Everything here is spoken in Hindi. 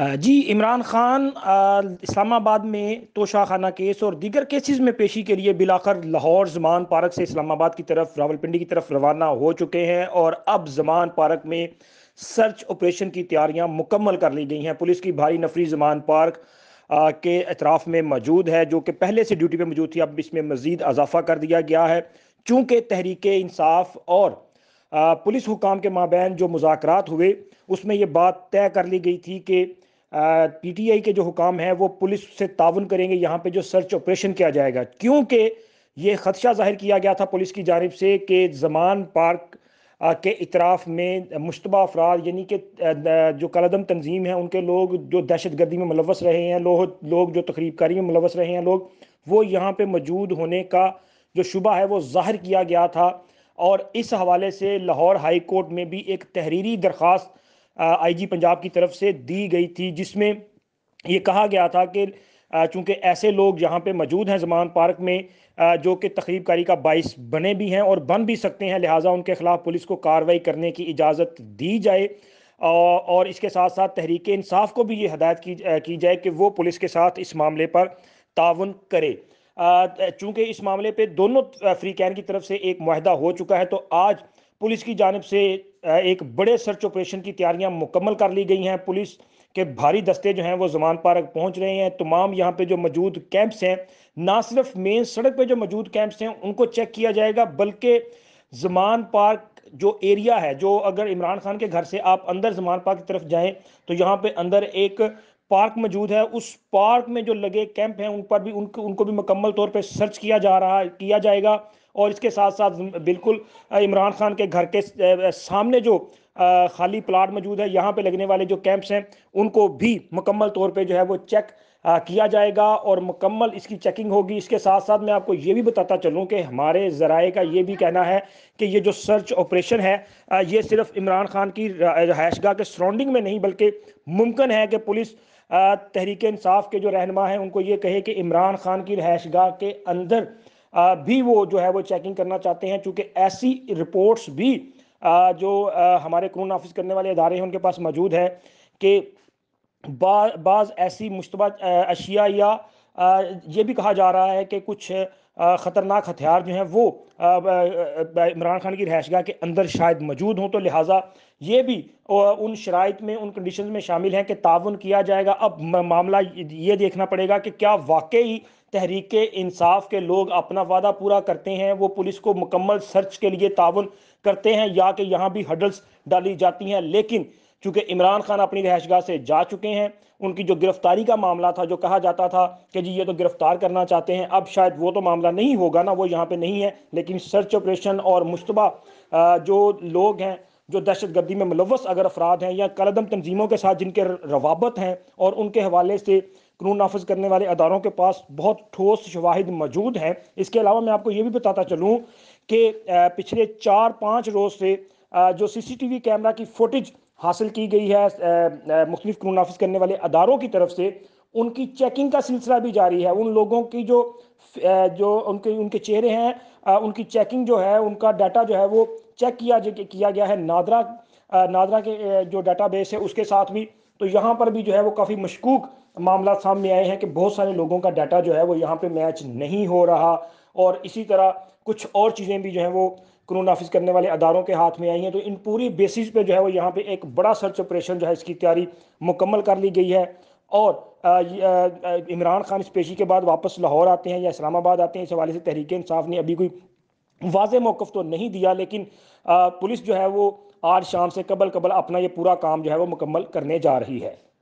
जी इमरान खान इस्लामाबाद में तोशाखाना केस और दीगर केसेस में पेशी के लिए बिलाकर लाहौर जमान पार्क से इस्लामाबाद की तरफ रावलपिंडी की तरफ रवाना हो चुके हैं और अब जमान पार्क में सर्च ऑपरेशन की तैयारियां मुकम्मल कर ली गई हैं पुलिस की भारी नफरी जमान पार्क के अतराफ़ में मौजूद है जो कि पहले से ड्यूटी पर मौजूद थी अब इसमें मज़ीद अजाफा कर दिया गया है चूँकि तहरीक इंसाफ और पुलिस हुकाम के माबेन जो मुजाकर हुए उसमें ये बात तय कर ली गई थी कि पीटीआई के जो हुकाम हैं वो पुलिस से ताउन करेंगे यहाँ पे जो सर्च ऑपरेशन किया जाएगा क्योंकि ये खदशा जाहिर किया गया था पुलिस की जानब से कि जमान पार्क के इतराफ़ में मुशतबा अफराद यानी कि जो कलदम तंजीम है उनके लोग जो दहशत गर्दी में मुलवस रहे हैं लोग लोग जो तकरीबकारी में मुलवस रहे हैं लोग वो यहाँ पर मौजूद होने का जो शुबा है वो जाहिर किया गया था और इस हवाले से लाहौर हाई कोर्ट में भी एक तहरीरी दरख्वास्त आईजी पंजाब की तरफ से दी गई थी जिसमें ये कहा गया था कि चूँकि ऐसे लोग यहाँ पे मौजूद हैं जमान पार्क में जो कि तकरीबकारी का बाइस बने भी हैं और बन भी सकते हैं लिहाजा उनके ख़िलाफ़ पुलिस को कार्रवाई करने की इजाज़त दी जाए और इसके साथ साथ तहरीक इंसाफ को भी ये हदायत की की जाए कि वो पुलिस के साथ इस मामले पर ताउन करे चूँकि इस मामले पर दोनों फ्री कैन की तरफ से एक माहदा हो चुका है तो आज पुलिस की जानब से एक बड़े सर्च ऑपरेशन की तैयारियां मुकम्मल कर ली गई हैं पुलिस के भारी दस्ते जो हैं वो जमान पार्क पहुंच रहे हैं तमाम यहाँ पे जो मौजूद कैंप्स हैं ना सिर्फ मेन सड़क पे जो मौजूद कैंप्स हैं उनको चेक किया जाएगा बल्कि जमान पार्क जो एरिया है जो अगर इमरान खान के घर से आप अंदर जमान पार्क की तरफ जाए तो यहाँ पे अंदर एक पार्क मौजूद है उस पार्क में जो लगे कैंप हैं उन पर भी उनको उनको भी मुकम्मल तौर पर सर्च किया जा रहा किया जाएगा और इसके साथ साथ बिल्कुल इमरान खान के घर के सामने जो खाली प्लाट मौजूद है यहाँ पे लगने वाले जो कैंप्स हैं उनको भी मुकम्मल तौर पे जो है वो चेक किया जाएगा और मुकम्मल इसकी चेकिंग होगी इसके साथ साथ मैं आपको ये भी बताता चलूँ कि हमारे ज़राए का ये भी कहना है कि ये जो सर्च ऑपरेशन है ये सिर्फ इमरान खान की रहायशगा के सराउंडिंग में नहीं बल्कि मुमकिन है कि पुलिस तहरीक इंसाफ के जो रहनमा हैं उनको ये कहे कि इमरान खान की गाह के अंदर भी वो जो है वो चेकिंग करना चाहते हैं चूँकि ऐसी रिपोर्ट्स भी जो हमारे कानून ऑफिस करने वाले इदारे हैं उनके पास मौजूद है कि बाज़ ऐसी मुशतबा अशिया या ये भी कहा जा रहा है कि कुछ ख़तरनाक हथियार जो हैं वो इमरान खान की रहायशगाह के अंदर शायद मौजूद हों तो लिहाजा ये भी उन शराइ में उन कंडीशन में शामिल हैं कि ताउन किया जाएगा अब मामला ये देखना पड़ेगा कि क्या वाकई तहरीक इंसाफ के लोग अपना वादा पूरा करते हैं वो पुलिस को मुकम्मल सर्च के लिए ताउन करते हैं या कि यहाँ भी हडल्स डाली जाती हैं लेकिन चूँकि इमरान खान अपनी रहायशगा से जा चुके हैं उनकी जो गिरफ्तारी का मामला था जो कहा जाता था कि जी ये तो गिरफ्तार करना चाहते हैं अब शायद वो तो मामला नहीं होगा ना वो यहाँ पे नहीं है लेकिन सर्च ऑपरेशन और मुशतबा जो लोग हैं जो दहशत गर्दी में मुलवस अगर अफराद हैं या कलदम तनजीमों के साथ जिनके रवाबत हैं और उनके हवाले से कानून नाफज करने वाले अदारों के पास बहुत ठोस शवाहद मौजूद हैं इसके अलावा मैं आपको ये भी बताता चलूँ कि पिछले चार पाँच रोज़ से जो सीसीटीवी कैमरा की फुटेज हासिल की गई है मुख्तलिफ कानून नाफिज करने वाले अदारों की तरफ से उनकी चेकिंग का सिलसिला भी जारी है उन लोगों की जो जो उनके उनके चेहरे हैं उनकी चेकिंग जो है उनका डाटा जो है वो चेक किया किया गया है नादरा नादरा के जो डाटा बेस है उसके साथ भी तो यहाँ पर भी जो है वो काफ़ी मशकूक मामला सामने आए हैं कि बहुत सारे लोगों का डाटा जो है वो यहाँ पे मैच नहीं हो रहा और इसी तरह कुछ और चीज़ें भी जो है वो कानून नाफिज करने वाले अदारों के हाथ में आई हैं तो इन पूरी बेसिस पे जो है वो यहाँ पे एक बड़ा सर्च ऑपरेशन जो है इसकी तैयारी मुकम्मल कर ली गई है और इमरान खान इस पेशी के बाद वापस लाहौर आते हैं या इस्लामाबाद आते हैं इस हवाले से तहरीक इंसाफ ने अभी कोई वाज मौक़ तो नहीं दिया लेकिन पुलिस जो है वो आज शाम से कबल कबल अपना ये पूरा काम जो है वो मुकम्मल करने जा रही है